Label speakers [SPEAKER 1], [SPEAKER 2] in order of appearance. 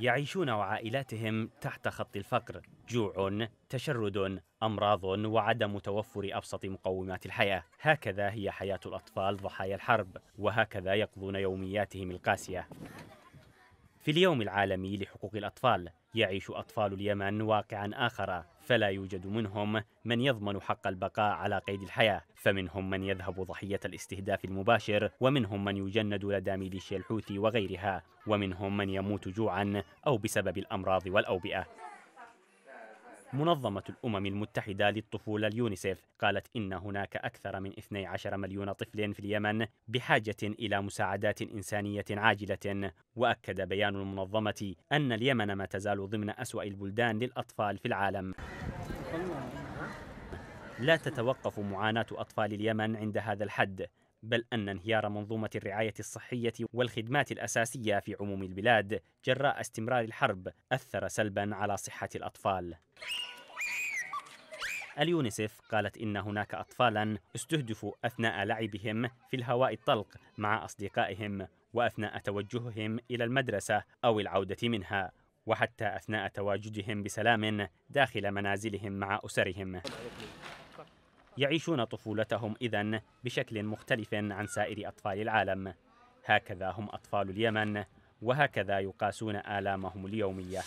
[SPEAKER 1] يعيشون وعائلاتهم تحت خط الفقر جوع تشرد امراض وعدم توفر ابسط مقومات الحياه هكذا هي حياه الاطفال ضحايا الحرب وهكذا يقضون يومياتهم القاسيه في اليوم العالمي لحقوق الأطفال يعيش أطفال اليمن واقعا آخر فلا يوجد منهم من يضمن حق البقاء على قيد الحياة فمنهم من يذهب ضحية الاستهداف المباشر ومنهم من يجند لدى ميليشيا الحوثي وغيرها ومنهم من يموت جوعا أو بسبب الأمراض والأوبئة منظمة الأمم المتحدة للطفولة اليونيسف قالت إن هناك أكثر من 12 مليون طفل في اليمن بحاجة إلى مساعدات إنسانية عاجلة وأكد بيان المنظمة أن اليمن ما تزال ضمن أسوأ البلدان للأطفال في العالم لا تتوقف معاناة أطفال اليمن عند هذا الحد بل أن انهيار منظومة الرعاية الصحية والخدمات الأساسية في عموم البلاد جراء استمرار الحرب أثر سلبا على صحة الأطفال. اليونيسف قالت إن هناك أطفالا استهدفوا أثناء لعبهم في الهواء الطلق مع أصدقائهم وأثناء توجههم إلى المدرسة أو العودة منها وحتى أثناء تواجدهم بسلام داخل منازلهم مع أسرهم. يعيشون طفولتهم إذا بشكل مختلف عن سائر أطفال العالم هكذا هم أطفال اليمن وهكذا يقاسون آلامهم اليومية